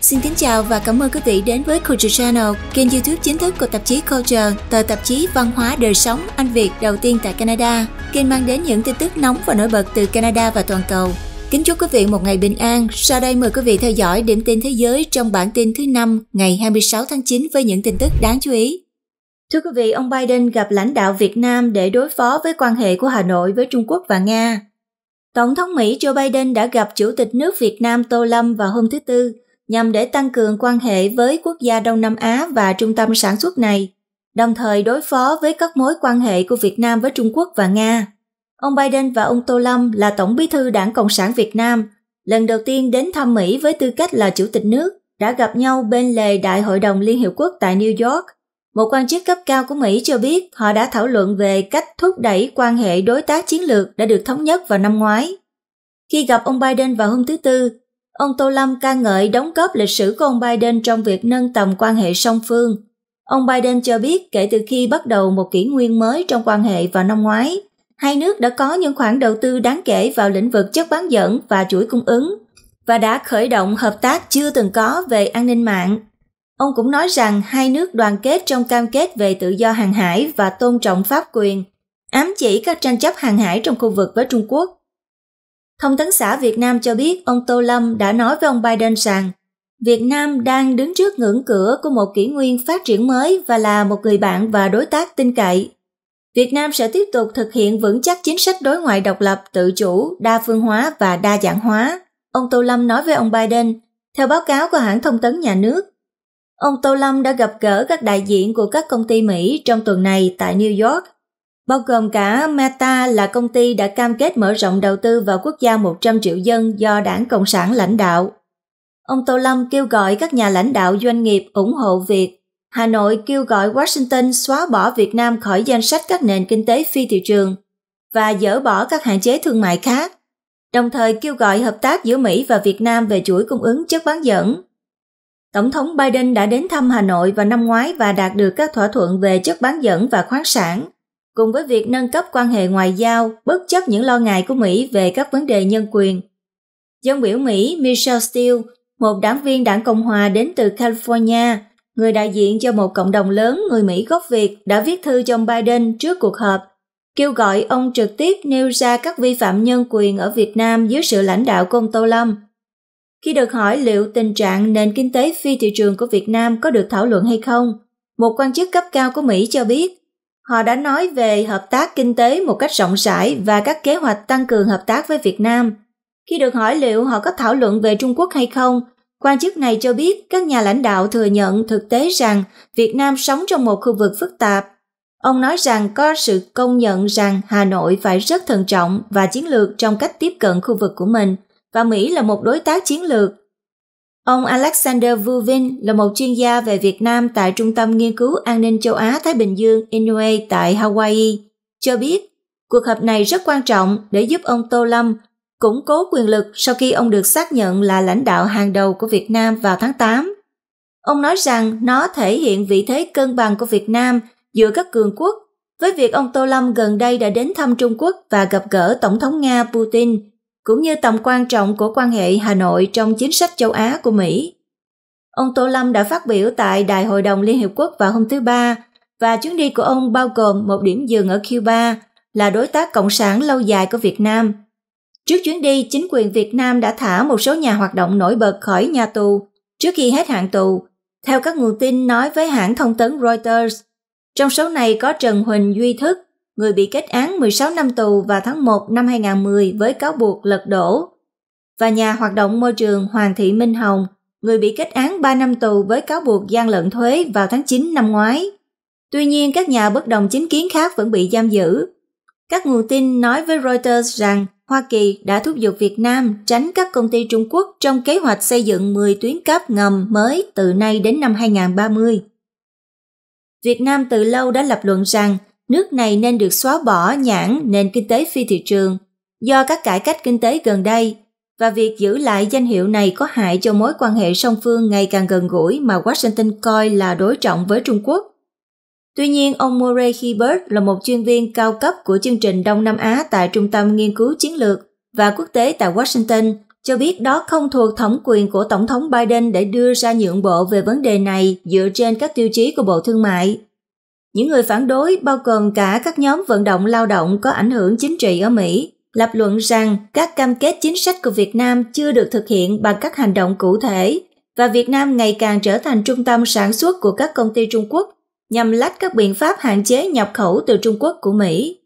Xin kính chào và cảm ơn quý vị đến với Culture Channel, kênh youtube chính thức của tạp chí Culture, tờ tạp chí văn hóa đời sống Anh Việt đầu tiên tại Canada. Kênh mang đến những tin tức nóng và nổi bật từ Canada và toàn cầu. Kính chúc quý vị một ngày bình an. Sau đây mời quý vị theo dõi điểm tin thế giới trong bản tin thứ năm ngày 26 tháng 9 với những tin tức đáng chú ý. Thưa quý vị, ông Biden gặp lãnh đạo Việt Nam để đối phó với quan hệ của Hà Nội với Trung Quốc và Nga. Tổng thống Mỹ Joe Biden đã gặp Chủ tịch nước Việt Nam Tô Lâm vào hôm thứ Tư – nhằm để tăng cường quan hệ với quốc gia Đông Nam Á và trung tâm sản xuất này, đồng thời đối phó với các mối quan hệ của Việt Nam với Trung Quốc và Nga. Ông Biden và ông Tô Lâm là Tổng bí thư Đảng Cộng sản Việt Nam, lần đầu tiên đến thăm Mỹ với tư cách là chủ tịch nước, đã gặp nhau bên lề Đại hội đồng Liên Hiệp Quốc tại New York. Một quan chức cấp cao của Mỹ cho biết họ đã thảo luận về cách thúc đẩy quan hệ đối tác chiến lược đã được thống nhất vào năm ngoái. Khi gặp ông Biden vào hôm thứ Tư, Ông Tô Lâm ca ngợi đóng góp lịch sử của ông Biden trong việc nâng tầm quan hệ song phương. Ông Biden cho biết kể từ khi bắt đầu một kỷ nguyên mới trong quan hệ vào năm ngoái, hai nước đã có những khoản đầu tư đáng kể vào lĩnh vực chất bán dẫn và chuỗi cung ứng và đã khởi động hợp tác chưa từng có về an ninh mạng. Ông cũng nói rằng hai nước đoàn kết trong cam kết về tự do hàng hải và tôn trọng pháp quyền, ám chỉ các tranh chấp hàng hải trong khu vực với Trung Quốc. Thông tấn xã Việt Nam cho biết ông Tô Lâm đã nói với ông Biden rằng Việt Nam đang đứng trước ngưỡng cửa của một kỷ nguyên phát triển mới và là một người bạn và đối tác tin cậy. Việt Nam sẽ tiếp tục thực hiện vững chắc chính sách đối ngoại độc lập, tự chủ, đa phương hóa và đa dạng hóa, ông Tô Lâm nói với ông Biden, theo báo cáo của hãng thông tấn nhà nước. Ông Tô Lâm đã gặp gỡ các đại diện của các công ty Mỹ trong tuần này tại New York bao gồm cả Meta là công ty đã cam kết mở rộng đầu tư vào quốc gia 100 triệu dân do đảng Cộng sản lãnh đạo. Ông Tô Lâm kêu gọi các nhà lãnh đạo doanh nghiệp ủng hộ việc Hà Nội kêu gọi Washington xóa bỏ Việt Nam khỏi danh sách các nền kinh tế phi thị trường và dỡ bỏ các hạn chế thương mại khác, đồng thời kêu gọi hợp tác giữa Mỹ và Việt Nam về chuỗi cung ứng chất bán dẫn. Tổng thống Biden đã đến thăm Hà Nội vào năm ngoái và đạt được các thỏa thuận về chất bán dẫn và khoáng sản – cùng với việc nâng cấp quan hệ ngoại giao bất chấp những lo ngại của Mỹ về các vấn đề nhân quyền. Dân biểu Mỹ Michelle Steele, một đảng viên đảng Cộng Hòa đến từ California, người đại diện cho một cộng đồng lớn người Mỹ gốc Việt đã viết thư cho ông Biden trước cuộc họp, kêu gọi ông trực tiếp nêu ra các vi phạm nhân quyền ở Việt Nam dưới sự lãnh đạo của ông Tô Lâm. Khi được hỏi liệu tình trạng nền kinh tế phi thị trường của Việt Nam có được thảo luận hay không, một quan chức cấp cao của Mỹ cho biết Họ đã nói về hợp tác kinh tế một cách rộng rãi và các kế hoạch tăng cường hợp tác với Việt Nam. Khi được hỏi liệu họ có thảo luận về Trung Quốc hay không, quan chức này cho biết các nhà lãnh đạo thừa nhận thực tế rằng Việt Nam sống trong một khu vực phức tạp. Ông nói rằng có sự công nhận rằng Hà Nội phải rất thận trọng và chiến lược trong cách tiếp cận khu vực của mình và Mỹ là một đối tác chiến lược Ông Alexander Vuvin là một chuyên gia về Việt Nam tại Trung tâm Nghiên cứu An ninh châu Á-Thái Bình Dương Inue tại Hawaii, cho biết cuộc họp này rất quan trọng để giúp ông Tô Lâm củng cố quyền lực sau khi ông được xác nhận là lãnh đạo hàng đầu của Việt Nam vào tháng 8. Ông nói rằng nó thể hiện vị thế cân bằng của Việt Nam giữa các cường quốc với việc ông Tô Lâm gần đây đã đến thăm Trung Quốc và gặp gỡ Tổng thống Nga Putin – cũng như tầm quan trọng của quan hệ Hà Nội trong chính sách châu Á của Mỹ. Ông Tô Lâm đã phát biểu tại Đại hội đồng Liên Hiệp Quốc vào hôm thứ Ba và chuyến đi của ông bao gồm một điểm dừng ở Cuba là đối tác cộng sản lâu dài của Việt Nam. Trước chuyến đi, chính quyền Việt Nam đã thả một số nhà hoạt động nổi bật khỏi nhà tù trước khi hết hạn tù, theo các nguồn tin nói với hãng thông tấn Reuters. Trong số này có Trần Huỳnh Duy Thức, người bị kết án 16 năm tù vào tháng 1 năm 2010 với cáo buộc lật đổ, và nhà hoạt động môi trường Hoàng Thị Minh Hồng, người bị kết án 3 năm tù với cáo buộc gian lận thuế vào tháng 9 năm ngoái. Tuy nhiên, các nhà bất đồng chính kiến khác vẫn bị giam giữ. Các nguồn tin nói với Reuters rằng Hoa Kỳ đã thúc giục Việt Nam tránh các công ty Trung Quốc trong kế hoạch xây dựng 10 tuyến cáp ngầm mới từ nay đến năm 2030. Việt Nam từ lâu đã lập luận rằng nước này nên được xóa bỏ nhãn nền kinh tế phi thị trường do các cải cách kinh tế gần đây và việc giữ lại danh hiệu này có hại cho mối quan hệ song phương ngày càng gần gũi mà Washington coi là đối trọng với Trung Quốc. Tuy nhiên, ông Murray Hebert là một chuyên viên cao cấp của chương trình Đông Nam Á tại Trung tâm Nghiên cứu Chiến lược và Quốc tế tại Washington, cho biết đó không thuộc thẩm quyền của Tổng thống Biden để đưa ra nhượng bộ về vấn đề này dựa trên các tiêu chí của Bộ Thương mại. Những người phản đối bao gồm cả các nhóm vận động lao động có ảnh hưởng chính trị ở Mỹ lập luận rằng các cam kết chính sách của Việt Nam chưa được thực hiện bằng các hành động cụ thể và Việt Nam ngày càng trở thành trung tâm sản xuất của các công ty Trung Quốc nhằm lách các biện pháp hạn chế nhập khẩu từ Trung Quốc của Mỹ.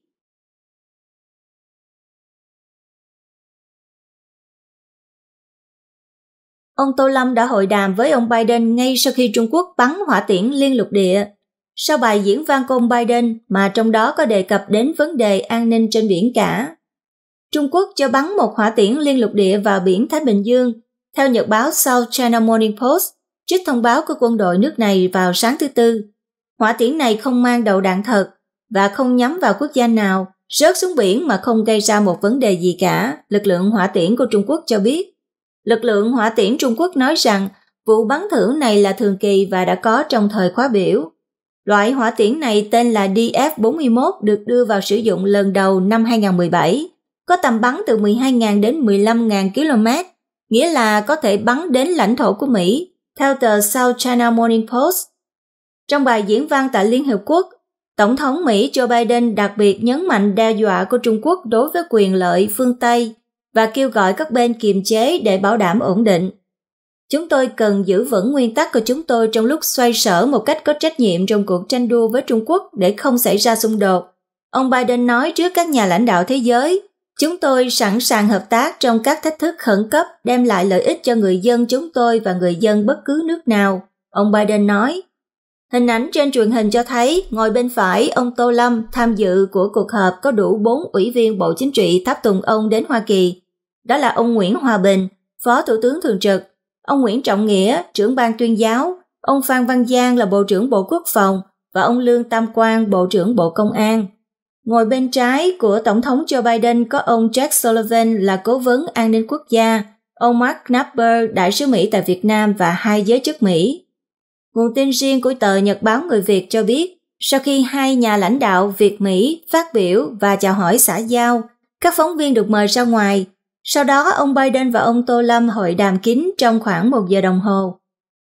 Ông Tô Lâm đã hội đàm với ông Biden ngay sau khi Trung Quốc bắn hỏa tiễn liên lục địa sau bài diễn văn của Biden mà trong đó có đề cập đến vấn đề an ninh trên biển cả. Trung Quốc cho bắn một hỏa tiễn liên lục địa vào biển Thái Bình Dương, theo nhật báo South China Morning Post, trước thông báo của quân đội nước này vào sáng thứ Tư. Hỏa tiễn này không mang đầu đạn thật và không nhắm vào quốc gia nào, rớt xuống biển mà không gây ra một vấn đề gì cả, lực lượng hỏa tiễn của Trung Quốc cho biết. Lực lượng hỏa tiễn Trung Quốc nói rằng vụ bắn thử này là thường kỳ và đã có trong thời khóa biểu. Loại hỏa tiễn này tên là DF-41 được đưa vào sử dụng lần đầu năm 2017, có tầm bắn từ 12.000 đến 15.000 km, nghĩa là có thể bắn đến lãnh thổ của Mỹ, theo tờ South China Morning Post. Trong bài diễn văn tại Liên Hợp Quốc, Tổng thống Mỹ Joe Biden đặc biệt nhấn mạnh đe dọa của Trung Quốc đối với quyền lợi phương Tây và kêu gọi các bên kiềm chế để bảo đảm ổn định. Chúng tôi cần giữ vững nguyên tắc của chúng tôi trong lúc xoay sở một cách có trách nhiệm trong cuộc tranh đua với Trung Quốc để không xảy ra xung đột. Ông Biden nói trước các nhà lãnh đạo thế giới, chúng tôi sẵn sàng hợp tác trong các thách thức khẩn cấp đem lại lợi ích cho người dân chúng tôi và người dân bất cứ nước nào, ông Biden nói. Hình ảnh trên truyền hình cho thấy ngồi bên phải ông Tô Lâm tham dự của cuộc họp có đủ 4 ủy viên Bộ Chính trị tháp tùng ông đến Hoa Kỳ. Đó là ông Nguyễn Hòa Bình, Phó Thủ tướng Thường trực, ông Nguyễn Trọng Nghĩa, trưởng ban tuyên giáo, ông Phan Văn Giang là Bộ trưởng Bộ Quốc phòng và ông Lương Tam Quang, Bộ trưởng Bộ Công an. Ngồi bên trái của Tổng thống Joe Biden có ông Jack Sullivan là Cố vấn An ninh Quốc gia, ông Mark Knapper, Đại sứ Mỹ tại Việt Nam và hai giới chức Mỹ. Nguồn tin riêng của tờ Nhật báo Người Việt cho biết, sau khi hai nhà lãnh đạo Việt-Mỹ phát biểu và chào hỏi xã giao, các phóng viên được mời ra ngoài sau đó, ông Biden và ông Tô Lâm hội đàm kín trong khoảng một giờ đồng hồ.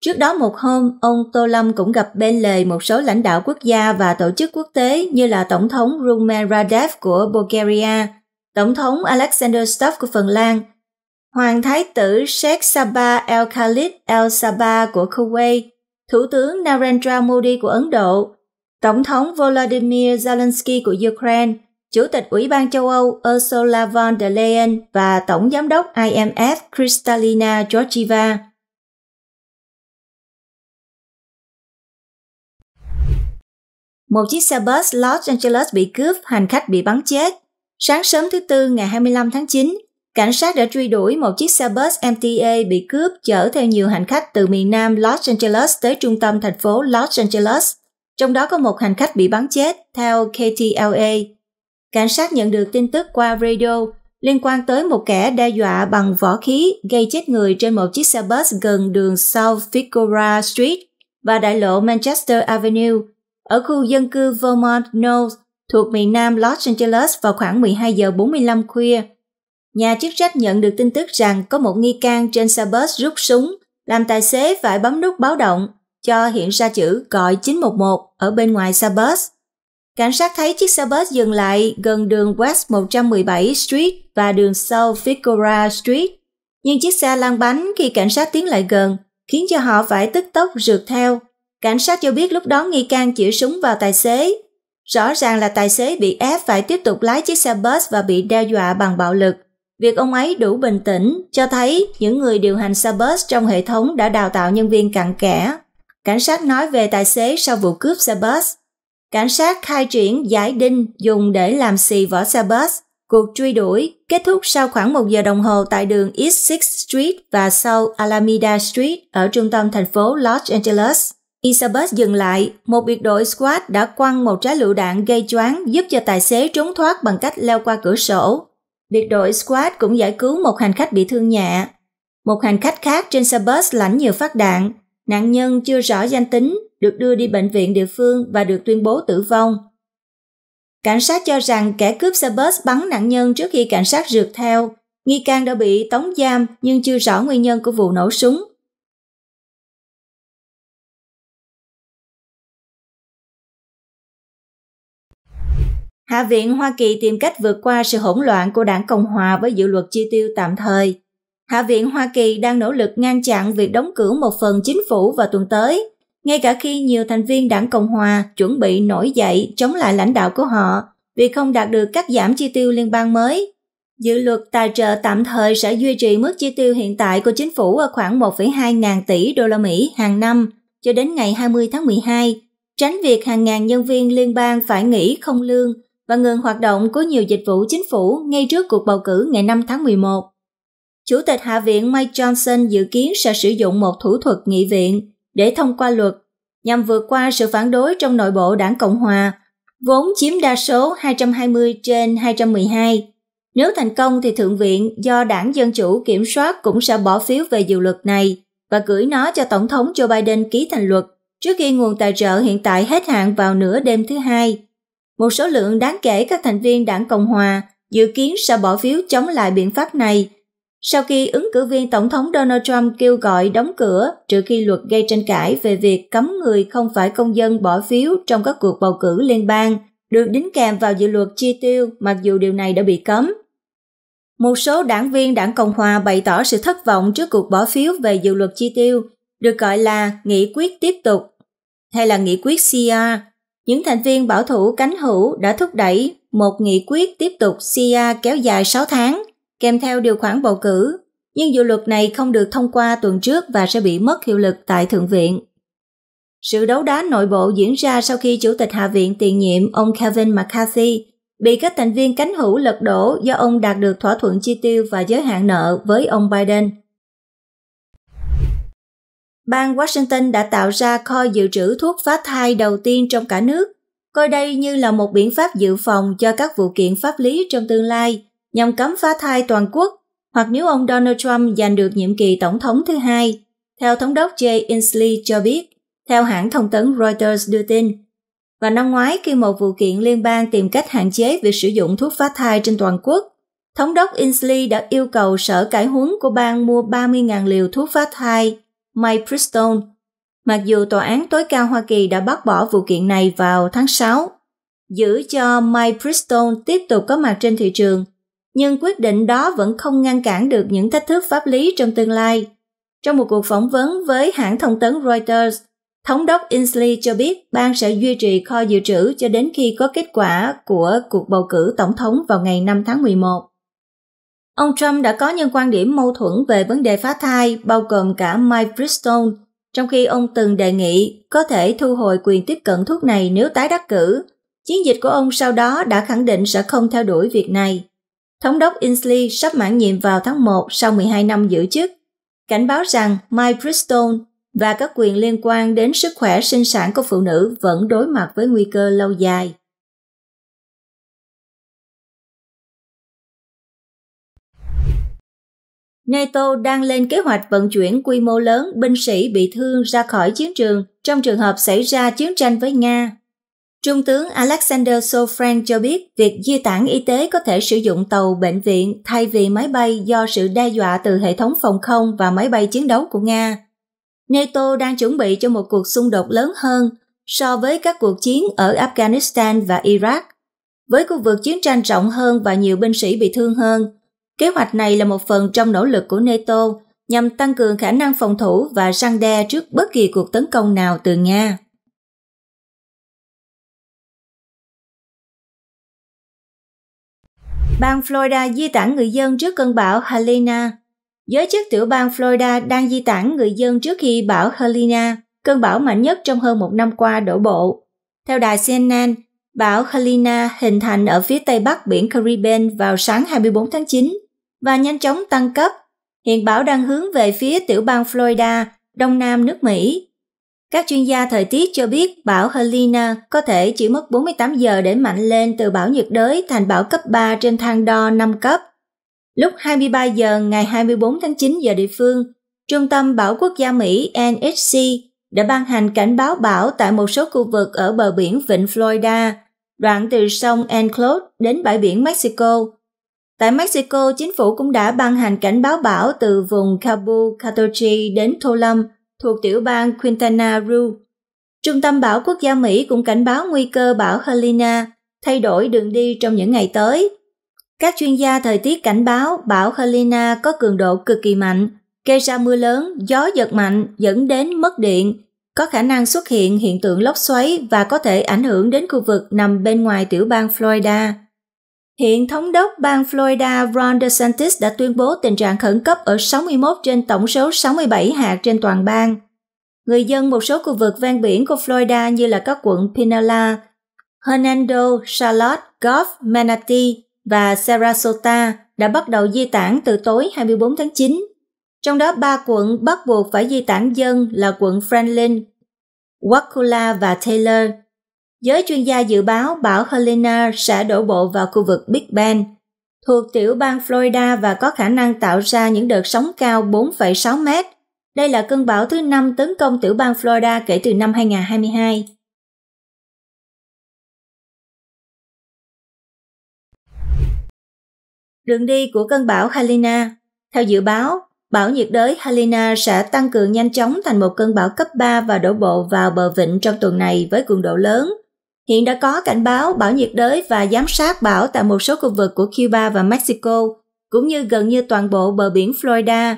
Trước đó một hôm, ông Tô Lâm cũng gặp bên lề một số lãnh đạo quốc gia và tổ chức quốc tế như là Tổng thống Rumen Radev của Bulgaria, Tổng thống Alexander Stubb của Phần Lan, Hoàng Thái tử Sheikh Sabah El Khalid El Sabah của Kuwait, Thủ tướng Narendra Modi của Ấn Độ, Tổng thống Volodymyr Zelensky của Ukraine Chủ tịch Ủy ban châu Âu Ursula von der Leyen và Tổng Giám đốc IMF Kristalina Georgieva. Một chiếc xe bus Los Angeles bị cướp, hành khách bị bắn chết. Sáng sớm thứ Tư ngày 25 tháng 9, cảnh sát đã truy đuổi một chiếc xe bus MTA bị cướp chở theo nhiều hành khách từ miền nam Los Angeles tới trung tâm thành phố Los Angeles. Trong đó có một hành khách bị bắn chết, theo KTLA, Cảnh sát nhận được tin tức qua radio liên quan tới một kẻ đe dọa bằng vỏ khí gây chết người trên một chiếc xe bus gần đường South Victoria Street và đại lộ Manchester Avenue ở khu dân cư Vermont Knowles thuộc miền nam Los Angeles vào khoảng 12 giờ 45 khuya. Nhà chức trách nhận được tin tức rằng có một nghi can trên xe bus rút súng, làm tài xế phải bấm nút báo động cho hiện ra chữ gọi 911 ở bên ngoài xe bus. Cảnh sát thấy chiếc xe bus dừng lại gần đường West 117 Street và đường South Victoria Street. Nhưng chiếc xe lăn bánh khi cảnh sát tiến lại gần, khiến cho họ phải tức tốc rượt theo. Cảnh sát cho biết lúc đó nghi can chỉ súng vào tài xế. Rõ ràng là tài xế bị ép phải tiếp tục lái chiếc xe bus và bị đe dọa bằng bạo lực. Việc ông ấy đủ bình tĩnh cho thấy những người điều hành xe bus trong hệ thống đã đào tạo nhân viên cặn kẽ. Cảnh sát nói về tài xế sau vụ cướp xe bus cảnh sát khai triển giải đinh dùng để làm xì vỏ xe bus. Cuộc truy đuổi kết thúc sau khoảng 1 giờ đồng hồ tại đường East 6th Street và sau Alameda Street ở trung tâm thành phố Los Angeles. Isabus dừng lại, một biệt đội squad đã quăng một trái lựu đạn gây choáng giúp cho tài xế trốn thoát bằng cách leo qua cửa sổ. Biệt đội squad cũng giải cứu một hành khách bị thương nhẹ. Một hành khách khác trên xe bus lãnh nhiều phát đạn, nạn nhân chưa rõ danh tính được đưa đi bệnh viện địa phương và được tuyên bố tử vong. Cảnh sát cho rằng kẻ cướp xe bus bắn nạn nhân trước khi cảnh sát rượt theo. Nghi can đã bị tống giam nhưng chưa rõ nguyên nhân của vụ nổ súng. Hạ viện Hoa Kỳ tìm cách vượt qua sự hỗn loạn của đảng Cộng Hòa với dự luật chi tiêu tạm thời. Hạ viện Hoa Kỳ đang nỗ lực ngăn chặn việc đóng cửa một phần chính phủ vào tuần tới ngay cả khi nhiều thành viên đảng Cộng Hòa chuẩn bị nổi dậy chống lại lãnh đạo của họ vì không đạt được cắt giảm chi tiêu liên bang mới. Dự luật tài trợ tạm thời sẽ duy trì mức chi tiêu hiện tại của chính phủ ở khoảng 1,2 ngàn tỷ đô la Mỹ hàng năm cho đến ngày 20 tháng 12, tránh việc hàng ngàn nhân viên liên bang phải nghỉ không lương và ngừng hoạt động của nhiều dịch vụ chính phủ ngay trước cuộc bầu cử ngày 5 tháng 11. Chủ tịch Hạ viện Mike Johnson dự kiến sẽ sử dụng một thủ thuật nghị viện để thông qua luật nhằm vượt qua sự phản đối trong nội bộ đảng Cộng Hòa, vốn chiếm đa số 220 trên 212. Nếu thành công thì Thượng viện do đảng Dân Chủ kiểm soát cũng sẽ bỏ phiếu về dự luật này và gửi nó cho Tổng thống Joe Biden ký thành luật trước khi nguồn tài trợ hiện tại hết hạn vào nửa đêm thứ hai. Một số lượng đáng kể các thành viên đảng Cộng Hòa dự kiến sẽ bỏ phiếu chống lại biện pháp này sau khi ứng cử viên Tổng thống Donald Trump kêu gọi đóng cửa trừ khi luật gây tranh cãi về việc cấm người không phải công dân bỏ phiếu trong các cuộc bầu cử liên bang được đính kèm vào dự luật chi tiêu mặc dù điều này đã bị cấm. Một số đảng viên đảng Cộng Hòa bày tỏ sự thất vọng trước cuộc bỏ phiếu về dự luật chi tiêu, được gọi là nghị quyết tiếp tục, hay là nghị quyết CR. Những thành viên bảo thủ cánh hữu đã thúc đẩy một nghị quyết tiếp tục CR kéo dài 6 tháng – kèm theo điều khoản bầu cử, nhưng dự luật này không được thông qua tuần trước và sẽ bị mất hiệu lực tại Thượng viện. Sự đấu đá nội bộ diễn ra sau khi Chủ tịch Hạ viện tiền nhiệm ông Kevin McCarthy bị các thành viên cánh hữu lật đổ do ông đạt được thỏa thuận chi tiêu và giới hạn nợ với ông Biden. Bang Washington đã tạo ra kho dự trữ thuốc phá thai đầu tiên trong cả nước, coi đây như là một biện pháp dự phòng cho các vụ kiện pháp lý trong tương lai nhằm cấm phá thai toàn quốc hoặc nếu ông Donald Trump giành được nhiệm kỳ tổng thống thứ hai, theo thống đốc Jay Inslee cho biết, theo hãng thông tấn Reuters đưa tin. Và năm ngoái khi một vụ kiện liên bang tìm cách hạn chế việc sử dụng thuốc phá thai trên toàn quốc, thống đốc Inslee đã yêu cầu sở cải huấn của bang mua 30.000 liều thuốc phá thai Mipriston, mặc dù tòa án tối cao Hoa Kỳ đã bác bỏ vụ kiện này vào tháng 6, giữ cho Mipriston tiếp tục có mặt trên thị trường nhưng quyết định đó vẫn không ngăn cản được những thách thức pháp lý trong tương lai. Trong một cuộc phỏng vấn với hãng thông tấn Reuters, Thống đốc Inslee cho biết bang sẽ duy trì kho dự trữ cho đến khi có kết quả của cuộc bầu cử tổng thống vào ngày 5 tháng 11. Ông Trump đã có những quan điểm mâu thuẫn về vấn đề phá thai, bao gồm cả Mike Bristol, trong khi ông từng đề nghị có thể thu hồi quyền tiếp cận thuốc này nếu tái đắc cử. Chiến dịch của ông sau đó đã khẳng định sẽ không theo đuổi việc này. Thống đốc Inslee sắp mãn nhiệm vào tháng 1 sau 12 năm giữ chức, cảnh báo rằng Mike Bristol và các quyền liên quan đến sức khỏe sinh sản của phụ nữ vẫn đối mặt với nguy cơ lâu dài. NATO đang lên kế hoạch vận chuyển quy mô lớn binh sĩ bị thương ra khỏi chiến trường trong trường hợp xảy ra chiến tranh với Nga Trung tướng Alexander Sofran cho biết việc di tản y tế có thể sử dụng tàu bệnh viện thay vì máy bay do sự đe dọa từ hệ thống phòng không và máy bay chiến đấu của Nga. NATO đang chuẩn bị cho một cuộc xung đột lớn hơn so với các cuộc chiến ở Afghanistan và Iraq. Với khu vực chiến tranh rộng hơn và nhiều binh sĩ bị thương hơn, kế hoạch này là một phần trong nỗ lực của NATO nhằm tăng cường khả năng phòng thủ và răng đe trước bất kỳ cuộc tấn công nào từ Nga. Bang Florida di tản người dân trước cơn bão Helena. Giới chức tiểu bang Florida đang di tản người dân trước khi bão Helena, cơn bão mạnh nhất trong hơn một năm qua đổ bộ. Theo đài CNN, bão Helena hình thành ở phía tây bắc biển Caribbean vào sáng 24 tháng 9 và nhanh chóng tăng cấp. Hiện bão đang hướng về phía tiểu bang Florida, đông nam nước Mỹ. Các chuyên gia thời tiết cho biết bão Helena có thể chỉ mất 48 giờ để mạnh lên từ bão nhiệt đới thành bão cấp 3 trên thang đo 5 cấp. Lúc 23 giờ ngày 24 tháng 9 giờ địa phương, Trung tâm bão Quốc gia Mỹ NHC đã ban hành cảnh báo bão tại một số khu vực ở bờ biển Vịnh Florida, đoạn từ sông Enclos đến bãi biển Mexico. Tại Mexico, chính phủ cũng đã ban hành cảnh báo bão từ vùng Cabo Catoche đến Tulum – thuộc tiểu bang Quintana Roo. Trung tâm bão quốc gia Mỹ cũng cảnh báo nguy cơ bão Helena thay đổi đường đi trong những ngày tới. Các chuyên gia thời tiết cảnh báo bão Helena có cường độ cực kỳ mạnh, gây ra mưa lớn, gió giật mạnh dẫn đến mất điện, có khả năng xuất hiện hiện tượng lốc xoáy và có thể ảnh hưởng đến khu vực nằm bên ngoài tiểu bang Florida. Hiện thống đốc bang Florida Ron DeSantis đã tuyên bố tình trạng khẩn cấp ở 61 trên tổng số 67 hạt trên toàn bang. Người dân một số khu vực ven biển của Florida như là các quận Pinala, Hernando, Charlotte, Gulf, Manatee và Sarasota đã bắt đầu di tản từ tối 24 tháng 9. Trong đó ba quận bắt buộc phải di tản dân là quận Franklin, Wakulla và Taylor – Giới chuyên gia dự báo bão Helena sẽ đổ bộ vào khu vực Big Bend, thuộc tiểu bang Florida và có khả năng tạo ra những đợt sóng cao 4,6 mét. Đây là cơn bão thứ năm tấn công tiểu bang Florida kể từ năm 2022. Đường đi của cơn bão Helena Theo dự báo, bão nhiệt đới Helena sẽ tăng cường nhanh chóng thành một cơn bão cấp 3 và đổ bộ vào bờ vịnh trong tuần này với cường độ lớn – Hiện đã có cảnh báo bão nhiệt đới và giám sát bão tại một số khu vực của Cuba và Mexico, cũng như gần như toàn bộ bờ biển Florida.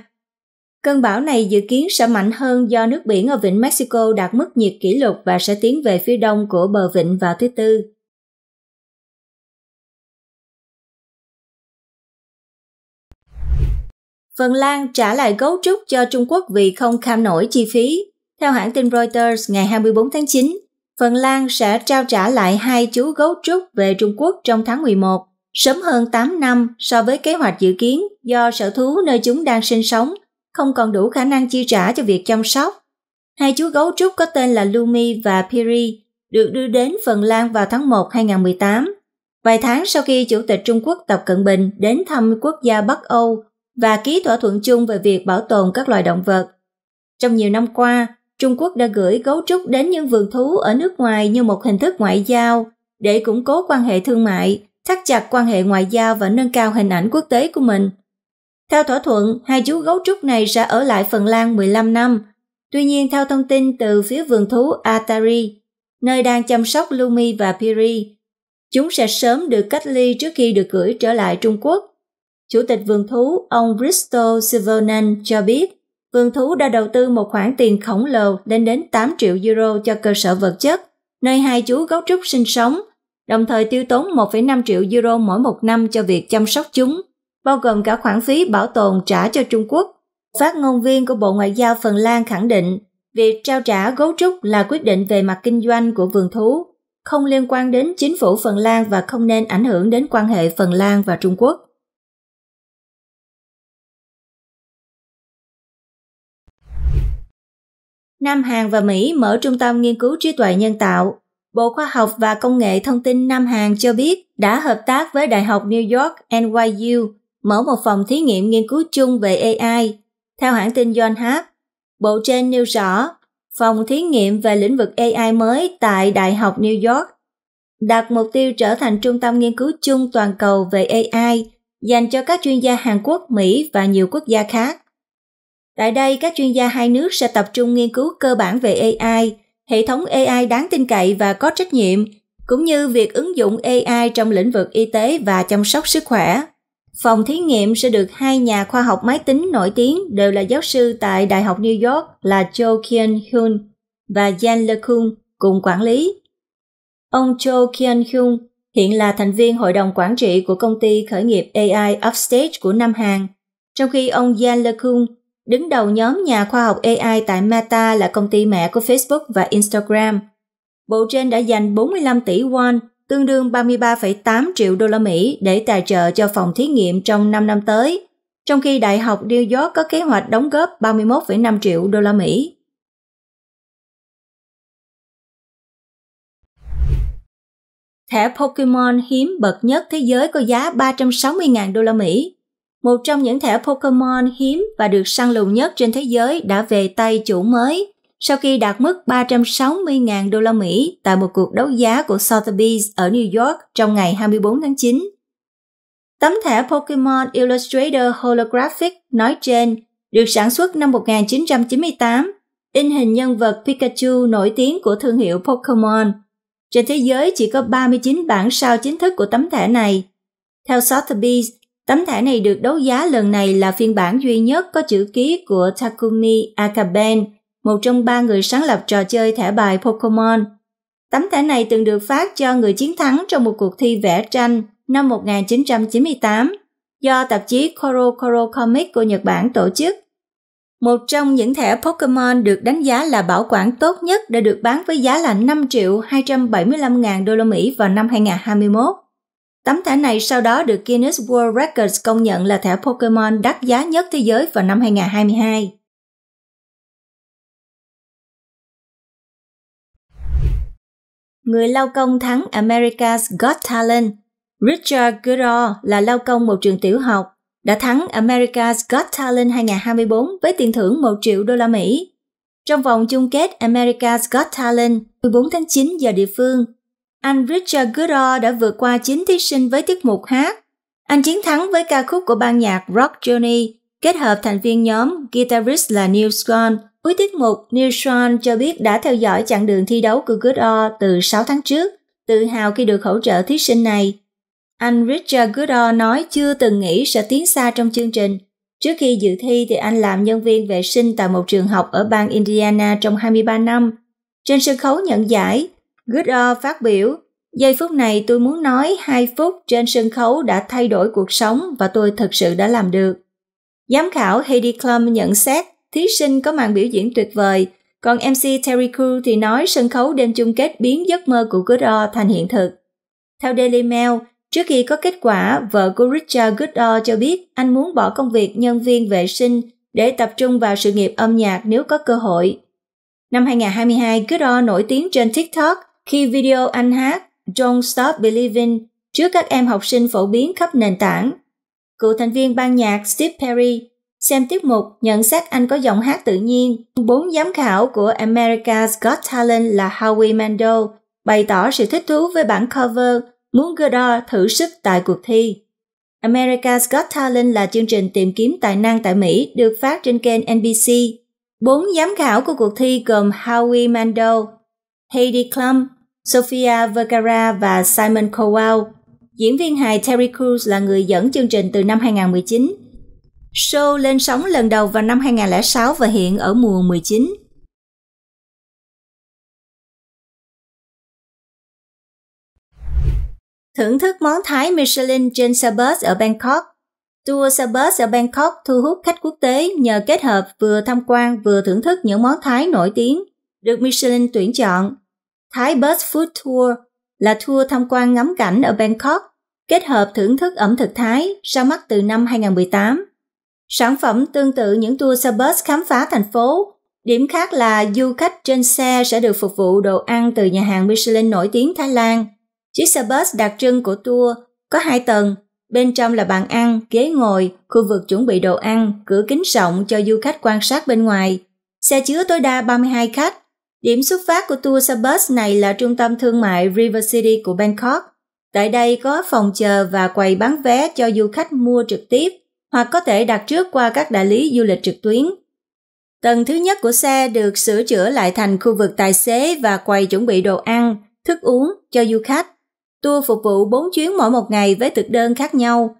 Cơn bão này dự kiến sẽ mạnh hơn do nước biển ở vịnh Mexico đạt mức nhiệt kỷ lục và sẽ tiến về phía đông của bờ vịnh vào thứ Tư. Phần Lan trả lại gấu trúc cho Trung Quốc vì không kham nổi chi phí. Theo hãng tin Reuters ngày 24 tháng 9, Phần Lan sẽ trao trả lại hai chú gấu trúc về Trung Quốc trong tháng 11, sớm hơn 8 năm so với kế hoạch dự kiến do sở thú nơi chúng đang sinh sống không còn đủ khả năng chi trả cho việc chăm sóc. Hai chú gấu trúc có tên là Lumi và Piri được đưa đến Phần Lan vào tháng 1 2018, vài tháng sau khi Chủ tịch Trung Quốc Tập Cận Bình đến thăm quốc gia Bắc Âu và ký thỏa thuận chung về việc bảo tồn các loài động vật. Trong nhiều năm qua, Trung Quốc đã gửi gấu trúc đến những vườn thú ở nước ngoài như một hình thức ngoại giao để củng cố quan hệ thương mại, thắt chặt quan hệ ngoại giao và nâng cao hình ảnh quốc tế của mình. Theo thỏa thuận, hai chú gấu trúc này sẽ ở lại Phần Lan 15 năm. Tuy nhiên, theo thông tin từ phía vườn thú Atari, nơi đang chăm sóc Lumi và Piri, chúng sẽ sớm được cách ly trước khi được gửi trở lại Trung Quốc. Chủ tịch vườn thú ông Bristol Silvernan cho biết vườn thú đã đầu tư một khoản tiền khổng lồ lên đến 8 triệu euro cho cơ sở vật chất, nơi hai chú gấu trúc sinh sống, đồng thời tiêu tốn 1,5 triệu euro mỗi một năm cho việc chăm sóc chúng, bao gồm cả khoản phí bảo tồn trả cho Trung Quốc. Phát ngôn viên của Bộ Ngoại giao Phần Lan khẳng định, việc trao trả gấu trúc là quyết định về mặt kinh doanh của vườn thú, không liên quan đến chính phủ Phần Lan và không nên ảnh hưởng đến quan hệ Phần Lan và Trung Quốc. Nam Hàn và Mỹ mở trung tâm nghiên cứu trí tuệ nhân tạo. Bộ Khoa học và Công nghệ Thông tin Nam Hàn cho biết đã hợp tác với Đại học New York NYU mở một phòng thí nghiệm nghiên cứu chung về AI. Theo hãng tin Yonhap, bộ trên nêu rõ phòng thí nghiệm về lĩnh vực AI mới tại Đại học New York đặt mục tiêu trở thành trung tâm nghiên cứu chung toàn cầu về AI dành cho các chuyên gia Hàn Quốc, Mỹ và nhiều quốc gia khác. Tại đây, các chuyên gia hai nước sẽ tập trung nghiên cứu cơ bản về AI, hệ thống AI đáng tin cậy và có trách nhiệm, cũng như việc ứng dụng AI trong lĩnh vực y tế và chăm sóc sức khỏe. Phòng thí nghiệm sẽ được hai nhà khoa học máy tính nổi tiếng đều là giáo sư tại Đại học New York là Cho Kien Hyun và Jan LeCun cùng quản lý. Ông Cho Kien Hyun hiện là thành viên hội đồng quản trị của công ty khởi nghiệp AI Upstage của Nam Hàn, trong khi ông Jan LeCun Đứng đầu nhóm nhà khoa học AI tại Meta là công ty mẹ của Facebook và Instagram. Bộ trên đã dành 45 tỷ won, tương đương 33,8 triệu đô la Mỹ để tài trợ cho phòng thí nghiệm trong 5 năm tới, trong khi Đại học New York có kế hoạch đóng góp 31,5 triệu đô la Mỹ. Thẻ Pokemon hiếm bậc nhất thế giới có giá 360.000 đô la Mỹ một trong những thẻ Pokemon hiếm và được săn lùng nhất trên thế giới đã về tay chủ mới sau khi đạt mức 360.000 đô la Mỹ tại một cuộc đấu giá của Sotheby's ở New York trong ngày 24 tháng 9. Tấm thẻ Pokemon Illustrator Holographic nói trên được sản xuất năm 1998, in hình nhân vật Pikachu nổi tiếng của thương hiệu Pokemon. Trên thế giới chỉ có 39 bản sao chính thức của tấm thẻ này. Theo Sotheby's, Tấm thẻ này được đấu giá lần này là phiên bản duy nhất có chữ ký của Takumi Akaben, một trong ba người sáng lập trò chơi thẻ bài Pokemon. Tấm thẻ này từng được phát cho người chiến thắng trong một cuộc thi vẽ tranh năm 1998 do tạp chí Korokoro Comic của Nhật Bản tổ chức. Một trong những thẻ Pokemon được đánh giá là bảo quản tốt nhất đã được bán với giá là 5 triệu 275 ngàn đô la Mỹ vào năm 2021. Tấm thẻ này sau đó được Guinness World Records công nhận là thẻ Pokemon đắt giá nhất thế giới vào năm 2022. Người lao công thắng America's Got Talent Richard Goodall là lao công một trường tiểu học, đã thắng America's Got Talent 2024 với tiền thưởng 1 triệu đô la Mỹ. Trong vòng chung kết America's Got Talent, 14 tháng 9 giờ địa phương, anh Richard Goodall đã vượt qua 9 thí sinh với tiết mục hát. Anh chiến thắng với ca khúc của ban nhạc Rock Journey kết hợp thành viên nhóm guitarist là Neil Scott. Cuối tiết mục, Neil Sean cho biết đã theo dõi chặng đường thi đấu của Goodall từ 6 tháng trước, tự hào khi được hỗ trợ thí sinh này. Anh Richard Goodall nói chưa từng nghĩ sẽ tiến xa trong chương trình. Trước khi dự thi thì anh làm nhân viên vệ sinh tại một trường học ở bang Indiana trong 23 năm. Trên sân khấu nhận giải, Gooder uh, phát biểu, giây phút này tôi muốn nói 2 phút trên sân khấu đã thay đổi cuộc sống và tôi thực sự đã làm được. Giám khảo Heidi Klum nhận xét, thí sinh có màn biểu diễn tuyệt vời, còn MC Terry Crew thì nói sân khấu đêm chung kết biến giấc mơ của Gooder uh, thành hiện thực. Theo Daily Mail, trước khi có kết quả, vợ của Richard Gooder uh, cho biết anh muốn bỏ công việc nhân viên vệ sinh để tập trung vào sự nghiệp âm nhạc nếu có cơ hội. Năm 2022, Gooder nổi tiếng trên TikTok khi video anh hát Don't Stop Believing trước các em học sinh phổ biến khắp nền tảng, cựu thành viên ban nhạc Steve Perry xem tiết mục nhận xét anh có giọng hát tự nhiên. Bốn giám khảo của America's Got Talent là Howie Mandel bày tỏ sự thích thú với bản cover muốn Godard thử sức tại cuộc thi. America's Got Talent là chương trình tìm kiếm tài năng tại Mỹ được phát trên kênh NBC. Bốn giám khảo của cuộc thi gồm Howie Mandel, Heidi Klum, Sofia Vergara và Simon Cowell. Diễn viên hài Terry Crews là người dẫn chương trình từ năm 2019. Show lên sóng lần đầu vào năm 2006 và hiện ở mùa 19. Thưởng thức món Thái Michelin trên xe ở Bangkok Tour xe ở Bangkok thu hút khách quốc tế nhờ kết hợp vừa tham quan vừa thưởng thức những món Thái nổi tiếng, được Michelin tuyển chọn Thái Bus Food Tour là tour tham quan ngắm cảnh ở Bangkok, kết hợp thưởng thức ẩm thực Thái ra mắt từ năm 2018. Sản phẩm tương tự những tour xe bus khám phá thành phố, điểm khác là du khách trên xe sẽ được phục vụ đồ ăn từ nhà hàng Michelin nổi tiếng Thái Lan. Chiếc xe bus đặc trưng của tour có hai tầng, bên trong là bàn ăn, ghế ngồi, khu vực chuẩn bị đồ ăn, cửa kính rộng cho du khách quan sát bên ngoài. Xe chứa tối đa 32 khách, Điểm xuất phát của tour xe bus này là trung tâm thương mại River City của Bangkok. Tại đây có phòng chờ và quầy bán vé cho du khách mua trực tiếp hoặc có thể đặt trước qua các đại lý du lịch trực tuyến. Tầng thứ nhất của xe được sửa chữa lại thành khu vực tài xế và quầy chuẩn bị đồ ăn, thức uống cho du khách. Tour phục vụ 4 chuyến mỗi một ngày với thực đơn khác nhau,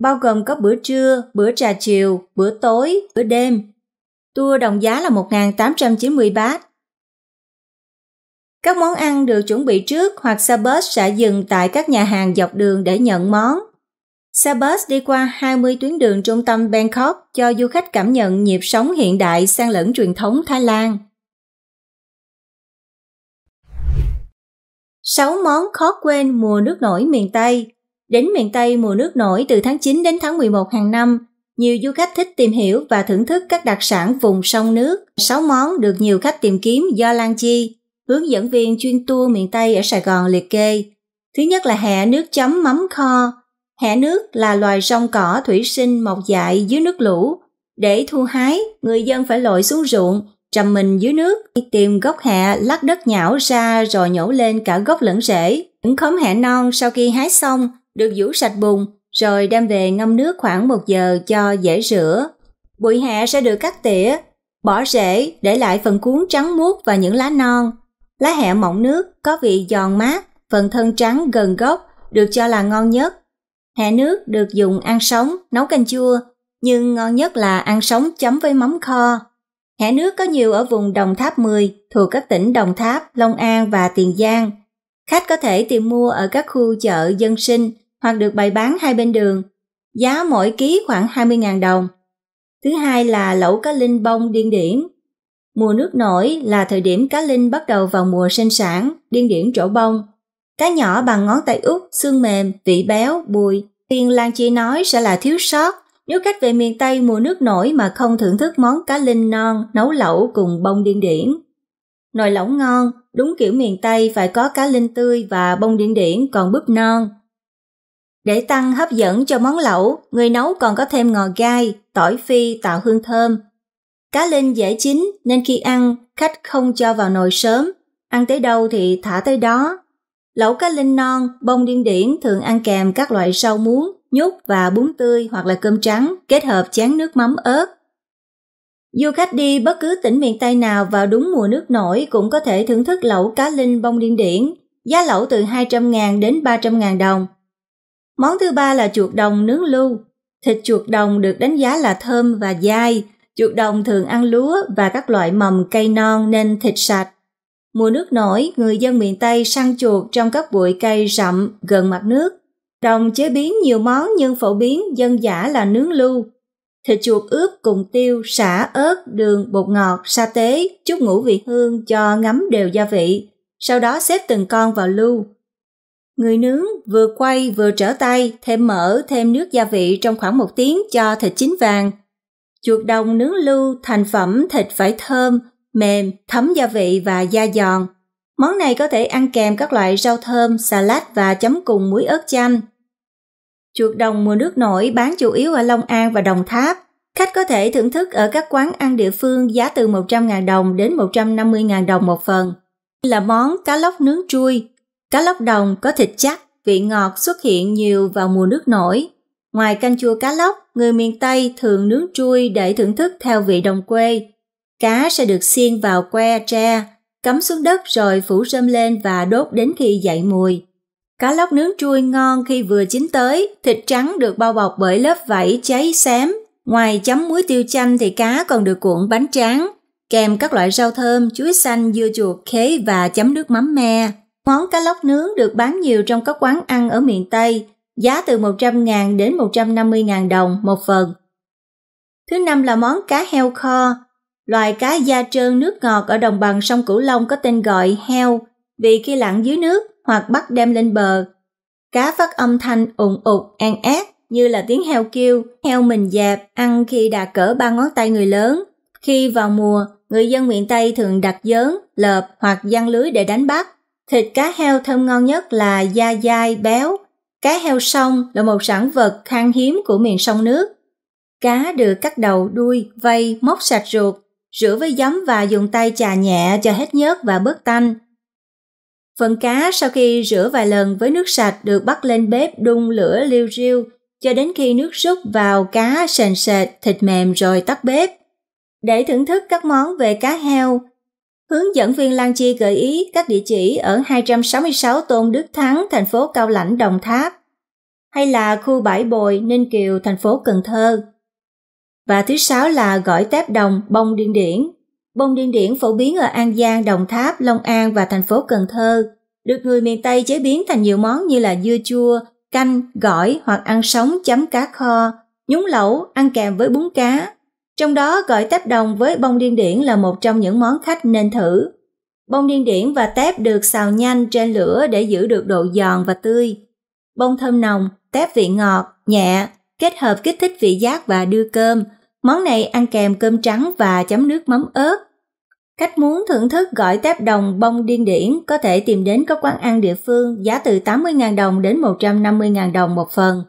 bao gồm có bữa trưa, bữa trà chiều, bữa tối, bữa đêm. Tour đồng giá là 1.890 baht, các món ăn được chuẩn bị trước hoặc xe bus sẽ dừng tại các nhà hàng dọc đường để nhận món. Xe bus đi qua 20 tuyến đường trung tâm Bangkok cho du khách cảm nhận nhịp sống hiện đại sang lẫn truyền thống Thái Lan. 6 món khó quên mùa nước nổi miền Tây Đến miền Tây mùa nước nổi từ tháng 9 đến tháng 11 hàng năm, nhiều du khách thích tìm hiểu và thưởng thức các đặc sản vùng sông nước. 6 món được nhiều khách tìm kiếm do Lan Chi, hướng dẫn viên chuyên tour miền Tây ở Sài Gòn liệt kê. Thứ nhất là hẹ nước chấm mắm kho. Hẹ nước là loài rong cỏ thủy sinh mọc dại dưới nước lũ. Để thu hái, người dân phải lội xuống ruộng, trầm mình dưới nước, tìm gốc hẹ, lắc đất nhão ra rồi nhổ lên cả gốc lẫn rễ. Những khóm hẹ non sau khi hái xong, được vũ sạch bùn, rồi đem về ngâm nước khoảng 1 giờ cho dễ rửa. Bụi hẹ sẽ được cắt tỉa, bỏ rễ, để lại phần cuốn trắng muốt và những lá non. Lá hẹ mỏng nước có vị giòn mát, phần thân trắng gần gốc được cho là ngon nhất. Hẹ nước được dùng ăn sống, nấu canh chua, nhưng ngon nhất là ăn sống chấm với mắm kho. Hẹ nước có nhiều ở vùng Đồng Tháp 10 thuộc các tỉnh Đồng Tháp, Long An và Tiền Giang. Khách có thể tìm mua ở các khu chợ dân sinh hoặc được bày bán hai bên đường. Giá mỗi ký khoảng 20.000 đồng. Thứ hai là lẩu cá linh bông điên điển. Mùa nước nổi là thời điểm cá linh bắt đầu vào mùa sinh sản, điên điển trổ bông. Cá nhỏ bằng ngón tay út, xương mềm, vị béo, bùi. Tiền Lan Chi nói sẽ là thiếu sót nếu khách về miền Tây mùa nước nổi mà không thưởng thức món cá linh non nấu lẩu cùng bông điên điển. Nồi lẩu ngon, đúng kiểu miền Tây phải có cá linh tươi và bông điên điển còn búp non. Để tăng hấp dẫn cho món lẩu, người nấu còn có thêm ngò gai, tỏi phi tạo hương thơm, Cá linh dễ chín nên khi ăn, khách không cho vào nồi sớm, ăn tới đâu thì thả tới đó. Lẩu cá linh non, bông điên điển thường ăn kèm các loại rau muống, nhút và bún tươi hoặc là cơm trắng kết hợp chán nước mắm ớt. Du khách đi bất cứ tỉnh miền Tây nào vào đúng mùa nước nổi cũng có thể thưởng thức lẩu cá linh bông điên điển, giá lẩu từ 200.000 đến 300.000 đồng. Món thứ ba là chuột đồng nướng lưu. Thịt chuột đồng được đánh giá là thơm và dai, chuột đồng thường ăn lúa và các loại mầm cây non nên thịt sạch. Mùa nước nổi, người dân miền Tây săn chuột trong các bụi cây rậm gần mặt nước. Đồng chế biến nhiều món nhưng phổ biến dân giả là nướng lưu. Thịt chuột ướp cùng tiêu, xả, ớt, đường, bột ngọt, sa tế, chút ngũ vị hương cho ngấm đều gia vị. Sau đó xếp từng con vào lưu. Người nướng vừa quay vừa trở tay, thêm mỡ, thêm nước gia vị trong khoảng một tiếng cho thịt chín vàng – Chuột đồng nướng lưu thành phẩm thịt phải thơm, mềm, thấm gia vị và da giòn. Món này có thể ăn kèm các loại rau thơm, salad và chấm cùng muối ớt chanh. Chuột đồng mùa nước nổi bán chủ yếu ở Long An và Đồng Tháp. Khách có thể thưởng thức ở các quán ăn địa phương giá từ 100.000 đồng đến 150.000 đồng một phần. Là món cá lóc nướng trui. Cá lóc đồng có thịt chắc, vị ngọt xuất hiện nhiều vào mùa nước nổi. Ngoài canh chua cá lóc, người miền Tây thường nướng chui để thưởng thức theo vị đồng quê. Cá sẽ được xiên vào que tre, cắm xuống đất rồi phủ rơm lên và đốt đến khi dậy mùi. Cá lóc nướng chui ngon khi vừa chín tới, thịt trắng được bao bọc bởi lớp vảy cháy xém. Ngoài chấm muối tiêu chanh thì cá còn được cuộn bánh tráng, kèm các loại rau thơm, chuối xanh, dưa chuột, khế và chấm nước mắm me. Món cá lóc nướng được bán nhiều trong các quán ăn ở miền Tây, giá từ 100.000 đến 150.000 đồng một phần. Thứ năm là món cá heo kho, loài cá da trơn nước ngọt ở đồng bằng sông Cửu Long có tên gọi heo vì khi lặn dưới nước hoặc bắt đem lên bờ. Cá phát âm thanh ủng ụt, an ác như là tiếng heo kêu, heo mình dẹp, ăn khi đạt cỡ ba ngón tay người lớn. Khi vào mùa, người dân miền Tây thường đặt dớn, lợp hoặc giăng lưới để đánh bắt. Thịt cá heo thơm ngon nhất là da dai, béo, Cá heo sông là một sản vật khan hiếm của miền sông nước. Cá được cắt đầu, đuôi, vây, móc sạch ruột, rửa với giấm và dùng tay chà nhẹ cho hết nhớt và bớt tanh. Phần cá sau khi rửa vài lần với nước sạch được bắt lên bếp đun lửa liu riu cho đến khi nước rút vào cá sền sệt, thịt mềm rồi tắt bếp. Để thưởng thức các món về cá heo, Hướng dẫn viên Lan Chi gợi ý các địa chỉ ở 266 Tôn Đức Thắng, thành phố Cao Lãnh, Đồng Tháp, hay là khu bãi bồi Ninh Kiều, thành phố Cần Thơ. Và thứ sáu là gỏi tép đồng bông điên điển. Bông điên điển phổ biến ở An Giang, Đồng Tháp, Long An và thành phố Cần Thơ, được người miền Tây chế biến thành nhiều món như là dưa chua, canh, gỏi hoặc ăn sống chấm cá kho, nhúng lẩu, ăn kèm với bún cá, trong đó gỏi tép đồng với bông điên điển là một trong những món khách nên thử. Bông điên điển và tép được xào nhanh trên lửa để giữ được độ giòn và tươi. Bông thơm nồng, tép vị ngọt, nhẹ, kết hợp kích thích vị giác và đưa cơm. Món này ăn kèm cơm trắng và chấm nước mắm ớt. Khách muốn thưởng thức gỏi tép đồng bông điên điển có thể tìm đến các quán ăn địa phương giá từ 80.000 đồng đến 150.000 đồng một phần.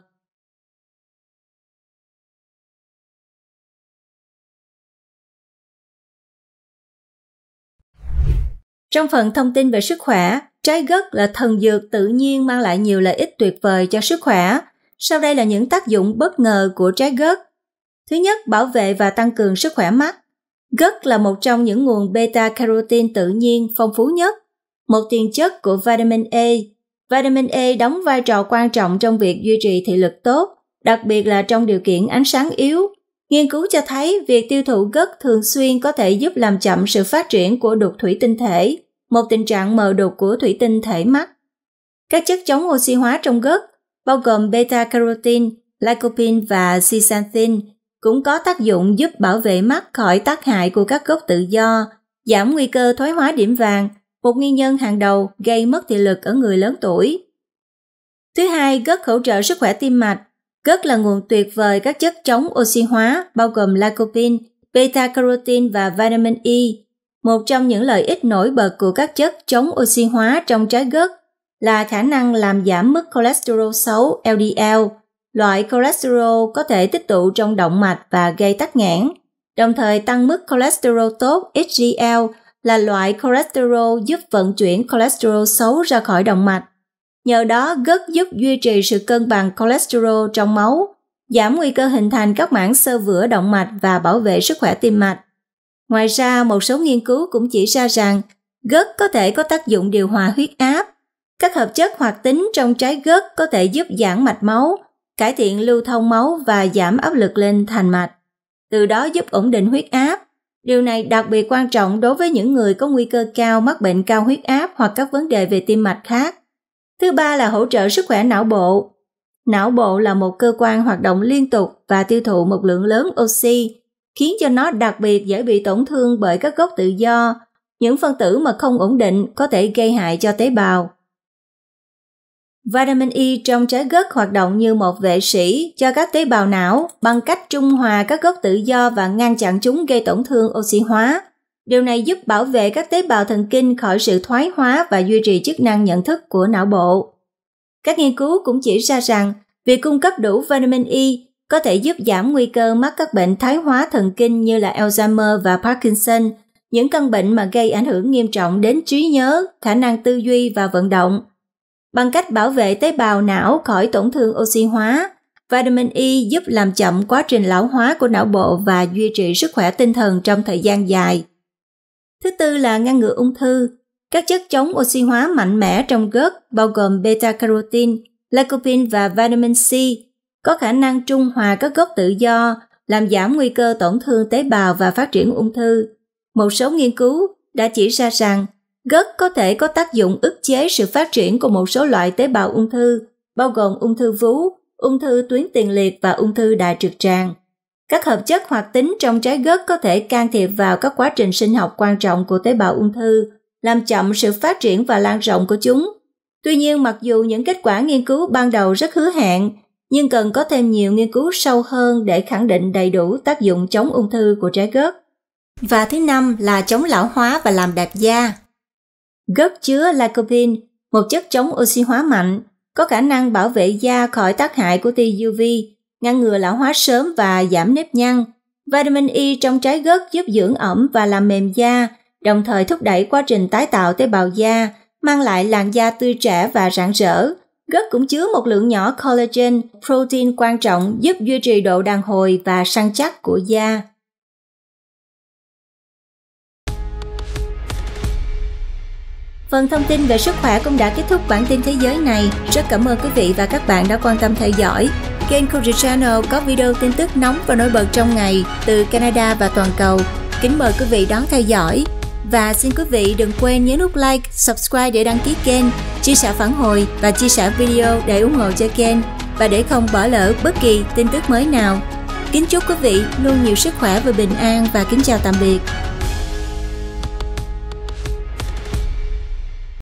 Trong phần thông tin về sức khỏe, trái gất là thần dược tự nhiên mang lại nhiều lợi ích tuyệt vời cho sức khỏe. Sau đây là những tác dụng bất ngờ của trái gất. Thứ nhất, bảo vệ và tăng cường sức khỏe mắt. Gất là một trong những nguồn beta carotene tự nhiên phong phú nhất, một tiền chất của vitamin A. Vitamin A đóng vai trò quan trọng trong việc duy trì thị lực tốt, đặc biệt là trong điều kiện ánh sáng yếu. Nghiên cứu cho thấy việc tiêu thụ gất thường xuyên có thể giúp làm chậm sự phát triển của đục thủy tinh thể, một tình trạng mờ đục của thủy tinh thể mắt. Các chất chống oxy hóa trong gất, bao gồm beta-carotene, lycopene và zeaxanthin, cũng có tác dụng giúp bảo vệ mắt khỏi tác hại của các gốc tự do, giảm nguy cơ thoái hóa điểm vàng, một nguyên nhân hàng đầu gây mất thị lực ở người lớn tuổi. Thứ hai, gất hỗ trợ sức khỏe tim mạch. Gất là nguồn tuyệt vời các chất chống oxy hóa bao gồm lycopene, beta-carotene và vitamin E, một trong những lợi ích nổi bật của các chất chống oxy hóa trong trái gấc là khả năng làm giảm mức cholesterol xấu LDL. Loại cholesterol có thể tích tụ trong động mạch và gây tắc nghẽn, đồng thời tăng mức cholesterol tốt HDL là loại cholesterol giúp vận chuyển cholesterol xấu ra khỏi động mạch. Nhờ đó, gất giúp duy trì sự cân bằng cholesterol trong máu, giảm nguy cơ hình thành các mảng xơ vữa động mạch và bảo vệ sức khỏe tim mạch. Ngoài ra, một số nghiên cứu cũng chỉ ra rằng gất có thể có tác dụng điều hòa huyết áp. Các hợp chất hoạt tính trong trái gất có thể giúp giãn mạch máu, cải thiện lưu thông máu và giảm áp lực lên thành mạch, từ đó giúp ổn định huyết áp. Điều này đặc biệt quan trọng đối với những người có nguy cơ cao mắc bệnh cao huyết áp hoặc các vấn đề về tim mạch khác. Thứ ba là hỗ trợ sức khỏe não bộ. Não bộ là một cơ quan hoạt động liên tục và tiêu thụ một lượng lớn oxy, khiến cho nó đặc biệt dễ bị tổn thương bởi các gốc tự do, những phân tử mà không ổn định có thể gây hại cho tế bào. Vitamin E trong trái gấc hoạt động như một vệ sĩ cho các tế bào não bằng cách trung hòa các gốc tự do và ngăn chặn chúng gây tổn thương oxy hóa. Điều này giúp bảo vệ các tế bào thần kinh khỏi sự thoái hóa và duy trì chức năng nhận thức của não bộ. Các nghiên cứu cũng chỉ ra rằng việc cung cấp đủ vitamin E có thể giúp giảm nguy cơ mắc các bệnh thái hóa thần kinh như là Alzheimer và Parkinson, những căn bệnh mà gây ảnh hưởng nghiêm trọng đến trí nhớ, khả năng tư duy và vận động. Bằng cách bảo vệ tế bào não khỏi tổn thương oxy hóa, vitamin E giúp làm chậm quá trình lão hóa của não bộ và duy trì sức khỏe tinh thần trong thời gian dài. Thứ tư là ngăn ngừa ung thư. Các chất chống oxy hóa mạnh mẽ trong gớt bao gồm beta-carotene, lycopene và vitamin C có khả năng trung hòa các gốc tự do, làm giảm nguy cơ tổn thương tế bào và phát triển ung thư. Một số nghiên cứu đã chỉ ra rằng gấc có thể có tác dụng ức chế sự phát triển của một số loại tế bào ung thư, bao gồm ung thư vú, ung thư tuyến tiền liệt và ung thư đại trực tràng. Các hợp chất hoạt tính trong trái gấc có thể can thiệp vào các quá trình sinh học quan trọng của tế bào ung thư, làm chậm sự phát triển và lan rộng của chúng. Tuy nhiên, mặc dù những kết quả nghiên cứu ban đầu rất hứa hẹn, nhưng cần có thêm nhiều nghiên cứu sâu hơn để khẳng định đầy đủ tác dụng chống ung thư của trái gớt. Và thứ năm là chống lão hóa và làm đẹp da. Gớt chứa lycopene, một chất chống oxy hóa mạnh, có khả năng bảo vệ da khỏi tác hại của tia UV, ngăn ngừa lão hóa sớm và giảm nếp nhăn. Vitamin E trong trái gớt giúp dưỡng ẩm và làm mềm da, đồng thời thúc đẩy quá trình tái tạo tế bào da, mang lại làn da tươi trẻ và rạng rỡ, Gất cũng chứa một lượng nhỏ collagen, protein quan trọng giúp duy trì độ đàn hồi và săn chắc của da. Phần thông tin về sức khỏe cũng đã kết thúc bản tin thế giới này. Rất cảm ơn quý vị và các bạn đã quan tâm theo dõi. Kênh Cody Channel có video tin tức nóng và nổi bật trong ngày từ Canada và toàn cầu. Kính mời quý vị đón theo dõi. Và xin quý vị đừng quên nhấn nút like, subscribe để đăng ký kênh, chia sẻ phản hồi và chia sẻ video để ủng hộ cho kênh và để không bỏ lỡ bất kỳ tin tức mới nào. Kính chúc quý vị luôn nhiều sức khỏe và bình an và kính chào tạm biệt.